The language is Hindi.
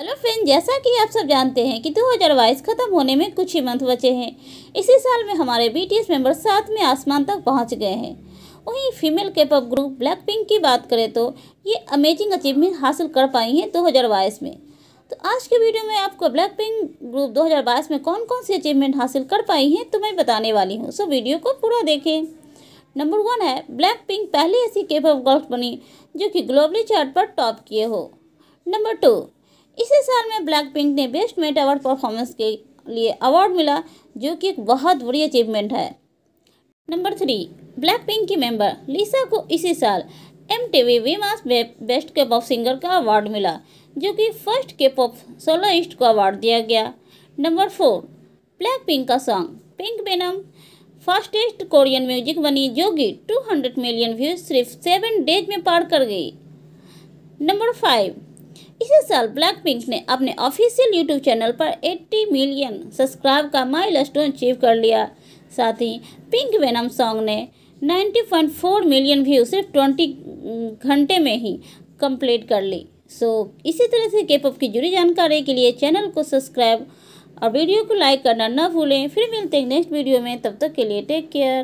हेलो फ्रेंड जैसा कि आप सब जानते हैं कि 2022 खत्म होने में कुछ ही मंथ बचे हैं इसी साल में हमारे बीटीएस मेंबर साथ में आसमान तक पहुंच गए हैं वहीं female K-pop group Blackpink की बात करें तो ये अमेजिंग अचीवमेंट हासिल कर पाई हैं 2022 में तो आज के वीडियो में आपको ब्लैक पिंक ग्रुप दो में कौन कौन सी अचीवमेंट हासिल कर पाई हैं तो मैं बताने वाली हूँ सो वीडियो को पूरा देखें नंबर वन है ब्लैक पिंक पहली ऐसी केपअप गर्ल्स बनी जो कि ग्लोबली चार्ट पर टॉप किए हो नंबर टू इसी साल में ब्लैक पिंक ने बेस्ट मेट अवार्ड परफॉर्मेंस के लिए अवार्ड मिला जो कि एक बहुत बड़ी अचीवमेंट है नंबर थ्री ब्लैक पिंक की मेंबर लिसा को इसी साल M T V VMAs best के पॉप सिंगर का अवार्ड मिला जो कि फर्स्ट के पॉप सोलोइस्ट को अवार्ड दिया गया नंबर फोर ब्लैक पिंक का song Pink Venom fastest Korean music बनी जो कि टू मिलियन व्यूज सिर्फ सेवन डेज में पार कर गई नंबर फाइव इसी साल ब्लैक पिंक ने अपने ऑफिशियल यूट्यूब चैनल पर 80 मिलियन सब्सक्राइब का माइल स्टोन अचीव कर लिया साथ ही पिंक वेनम सॉन्ग ने 90.4 मिलियन व्यू सिर्फ 20 घंटे में ही कंप्लीट कर ली सो so, इसी तरह से के की जुड़ी जानकारी के लिए चैनल को सब्सक्राइब और वीडियो को लाइक करना न भूलें फिर मिलते हैं नेक्स्ट वीडियो में तब तक के लिए टेक केयर